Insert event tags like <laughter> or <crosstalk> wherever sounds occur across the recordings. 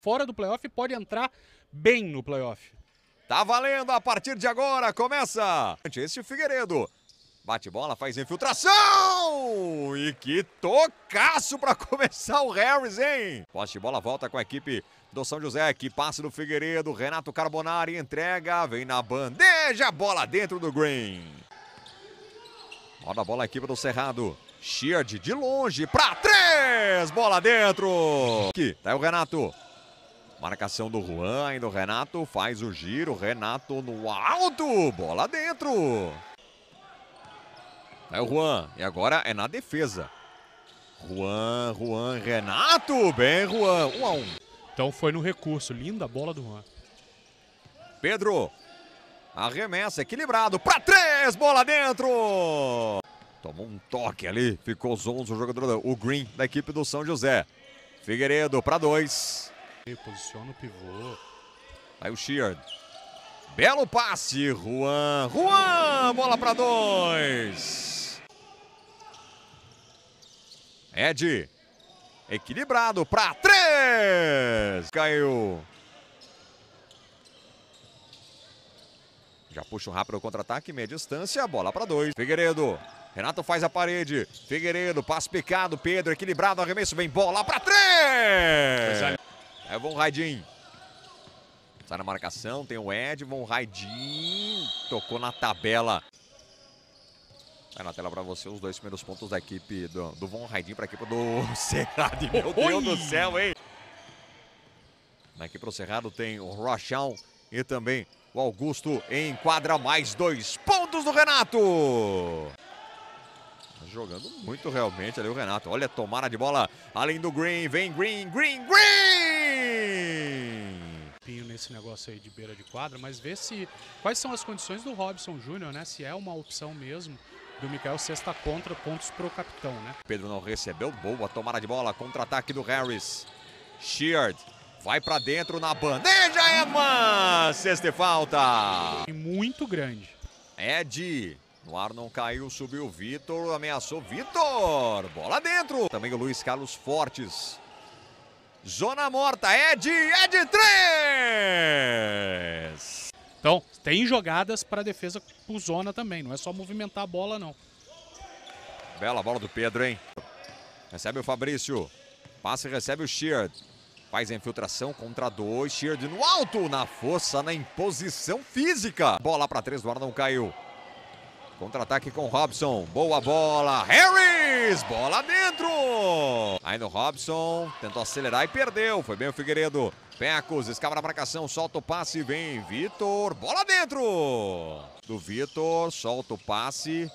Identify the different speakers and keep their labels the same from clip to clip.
Speaker 1: fora do playoff e pode entrar bem no playoff. Tá valendo, a partir de agora começa esse Figueiredo. Bate bola, faz infiltração! E que tocaço para começar o Harris, hein? Poste bola volta com a equipe do São José, que passe do Figueiredo, Renato Carbonari entrega, vem na bandeja, bola dentro do green. Roda a bola a equipe do Cerrado. Sheard de longe para três, bola dentro. Aqui, tá aí o Renato. Marcação do Juan, ainda o Renato faz o giro. Renato no alto, bola dentro. É o Juan, e agora é na defesa. Juan, Juan, Renato, bem Juan, 1 um a 1 um. Então foi no recurso, linda bola do Juan. Pedro, arremessa, equilibrado, para três, bola dentro. Tomou um toque ali, ficou zonzo o jogador, o Green da equipe do São José. Figueiredo para dois. Posiciona o pivô. Aí o Sheard. Belo passe, Juan. Juan, bola para dois. Ed. Equilibrado para três. Caiu. Já puxa um rápido contra-ataque, meia distância, bola para dois. Figueiredo. Renato faz a parede. Figueiredo, passe picado, Pedro equilibrado, arremesso, vem bola para três. É, é Von Raidin. Sai tá na marcação, tem o Ed, Von Raidin. Tocou na tabela. Aí tá na tela para você os dois primeiros pontos da equipe do, do Von Raidin para a equipe do <laughs> Cerrado. Meu Oi. Deus do céu, hein? Na equipe do Cerrado tem o Rochão e também o Augusto em quadra mais dois pontos do Renato. Tá jogando muito realmente ali o Renato. Olha a tomada de bola além do Green. Vem Green, Green, Green! Pinho nesse negócio aí de beira de quadra, mas vê se quais são as condições do Robson Júnior, né? Se é uma opção mesmo do Mikael Sexta contra pontos pro capitão, né? Pedro não recebeu, boa tomada de bola, contra-ataque do Harris. Sheard vai para dentro na bandeja, é Sexta e falta. Muito grande. Ed, no ar não caiu, subiu Vitor, ameaçou Vitor. Bola dentro. Também o Luiz Carlos Fortes. Zona morta, Ed, Ed 3! Então, tem jogadas para defesa por zona também, não é só movimentar a bola, não. Bela bola do Pedro, hein? Recebe o Fabrício. Passa e recebe o Sheard. Faz a infiltração contra dois. Sheard no alto, na força, na imposição física. Bola para três do ar, não caiu. Contra-ataque com Robson. Boa bola. Harris! Bola dentro! Aí no Robson. Tentou acelerar e perdeu. Foi bem o Figueiredo. Pecos. escava na marcação. Solta o passe. Vem Vitor. Bola dentro! Do Vitor. Solta o passe.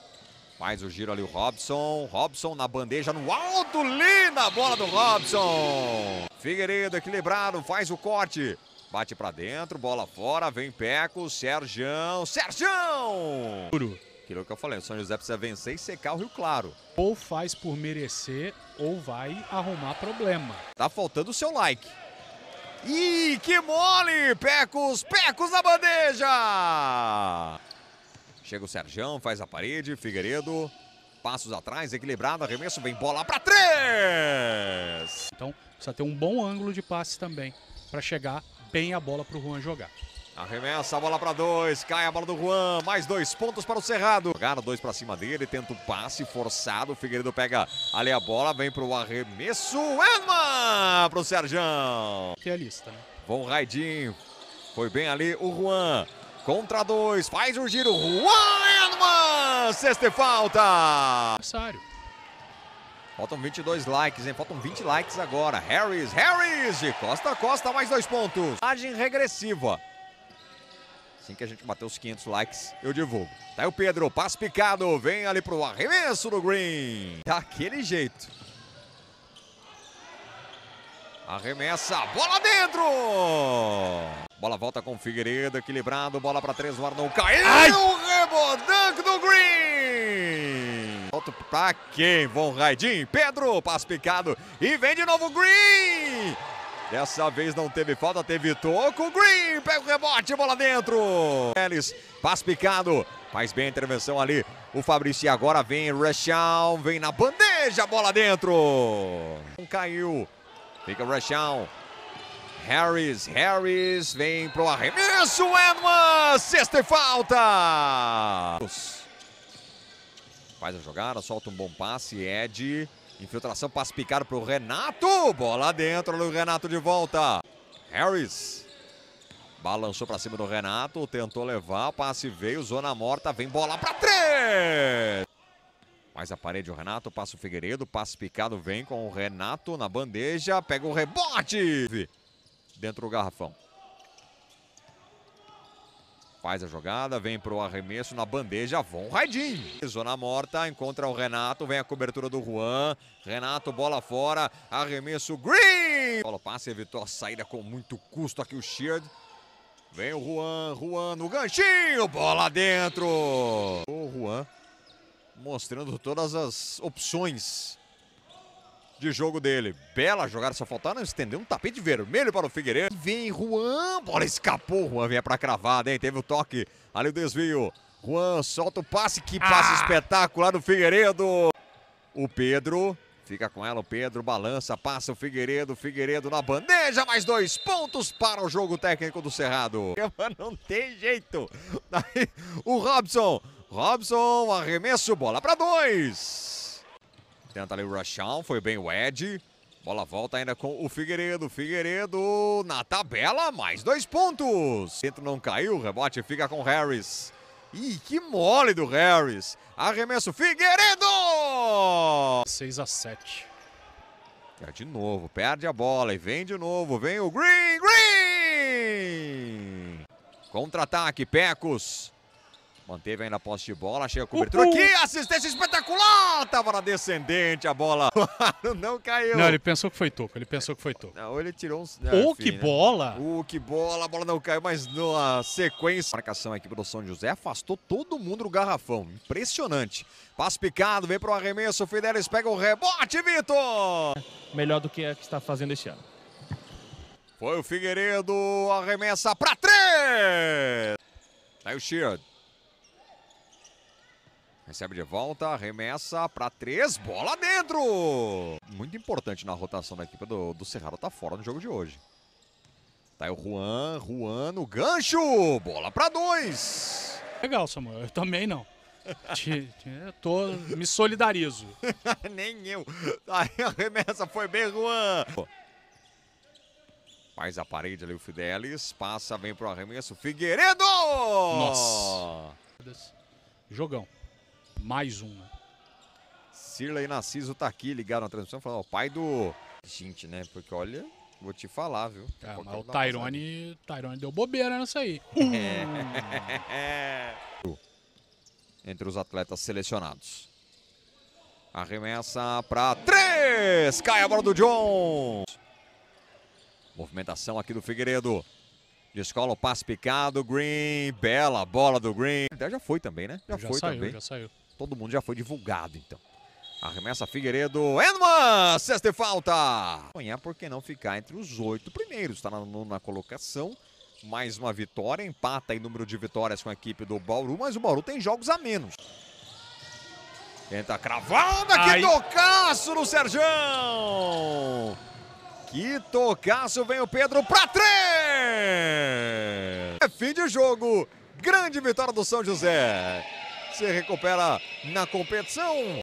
Speaker 1: Faz o giro ali o Robson. Robson na bandeja no alto. Linda bola do Robson. Figueiredo equilibrado. Faz o corte. Bate para dentro, bola fora, vem Sergião, Sergião, duro. Aquilo que eu falei, o São José precisa vencer e secar o Rio Claro. Ou faz por merecer, ou vai arrumar problema. Tá faltando o seu like. Ih, que mole! Pecos, Pecos na bandeja! Chega o Serjão, faz a parede, Figueiredo. Passos atrás, equilibrado, arremesso, vem bola para três! Então, precisa ter um bom ângulo de passe também para chegar bem a bola para o Juan jogar. Arremessa a bola para dois, cai a bola do Juan, mais dois pontos para o Cerrado. Cara, dois para cima dele, tenta o passe forçado, o Figueiredo pega ali a bola, vem para o arremesso, Edman é para o Serjão. Que a lista, né? Bom Raidinho, foi bem ali o Juan, contra dois, faz o giro, Juan Edman, é sexta e falta. Adversário. Faltam 22 likes, hein? Faltam 20 likes agora. Harris, Harris, de costa a costa, mais dois pontos. Margem regressiva. Assim que a gente bater os 500 likes, eu divulgo. Tá aí o Pedro, passe picado, vem ali pro arremesso do Green. Daquele jeito. Arremessa, bola dentro! Bola volta com o Figueiredo, equilibrado, bola para três, o Arnon caiu, Ai! rebodanco do Green! Volta para quem? Von Raidin, Pedro, passe picado e vem de novo Green! Dessa vez não teve falta, teve toco. Green pega o rebote, bola dentro. Ellis, passe picado. Faz bem a intervenção ali. O Fabrício agora vem Rashawn, vem na bandeja, bola dentro. Não caiu. Fica o Rashawn. Harris, Harris vem pro arremesso. Emma é sexta e falta. Faz a jogada, solta um bom passe. Ed. Infiltração, passe picado para o Renato. Bola dentro, o Renato de volta. Harris. Balançou para cima do Renato, tentou levar, passe veio, zona morta, vem bola para três. Mais a parede o Renato, passa o Figueiredo, passe picado, vem com o Renato na bandeja, pega o rebote. Dentro do garrafão. Faz a jogada, vem pro arremesso na bandeja, Von Raidin. Zona morta, encontra o Renato, vem a cobertura do Juan. Renato, bola fora, arremesso Green. Bola passa, evitou a saída com muito custo aqui o Sheard. Vem o Juan, Juan no ganchinho, bola dentro. O Juan mostrando todas as opções de jogo dele. Bela jogada, só faltando estender um tapete vermelho para o Figueiredo. Vem Juan, bola escapou, Juan vinha para cravada, hein? Teve o toque, ali o desvio. Juan solta o passe, que passe ah! espetacular do Figueiredo. O Pedro fica com ela, o Pedro balança, passa o Figueiredo, Figueiredo na bandeja, mais dois pontos para o jogo técnico do Cerrado. <laughs> Não tem jeito. o Robson, Robson, arremesso, bola para dois. Tenta ali o Rushão, foi bem o Ed. Bola volta ainda com o Figueiredo. Figueiredo na tabela, mais dois pontos. Centro não caiu, rebote fica com Harris. Ih, que mole do Harris. Arremesso Figueiredo! 6 a 7. É de novo, perde a bola e vem de novo. Vem o Green, Green! Contra-ataque, Pecos. Manteve ainda a posse de bola, chega a cobertura. Uhul. Que assistência espetacular! Tava para descendente, a bola <laughs> não caiu. Não, ele pensou que foi toco, ele pensou que foi toco. Não, ele tirou uns... Ah, que né? bola! Uh, que bola, a bola não caiu, mas na sequência... Marcação aqui pelo São José, afastou todo mundo do garrafão, impressionante. Passo picado, vem para o arremesso, o Fidelis pega o rebote, Vitor! Melhor do que é que está fazendo este ano. Foi o Figueiredo, arremessa para três! Tá aí o Sheard. Recebe de volta, arremessa para três, bola dentro! Muito importante na rotação da equipe do, do Cerrado, tá fora no jogo de hoje. Tá aí o Juan, Juan no gancho, bola para dois! Legal, Samuel, eu também não. tô, me solidarizo. <laughs> Nem eu. Aí a remessa foi bem, Juan. Faz a parede ali o Fidelis, passa, vem pro arremesso, Figueiredo! Nossa! Jogão. Mais uma. né? e Narciso tá aqui, ligaram a transmissão, falando, o pai do... Gente, né? Porque olha, vou te falar, viu? É, mas o Tyrone, Tyrone deu bobeira nessa aí. <laughs> É. Entre os atletas selecionados. Arremessa para três! Cai a bola do John! Movimentação aqui do Figueiredo. Descola o passe picado, Green, bela bola do Green. Até já foi também, né? Já, já foi saiu, também. Já saiu. Todo mundo já foi divulgado, então. Arremessa Figueiredo, Edman, sexta e falta. Amanhã, por que não ficar entre os oito primeiros? Está na nona colocação, mais uma vitória, empata em número de vitórias com a equipe do Bauru, mas o Bauru tem jogos a menos. Tenta cravada, que tocaço no Serjão! Que tocaço, vem o Pedro para três! É fim de jogo. Grande vitória do São José. Se recupera na competição.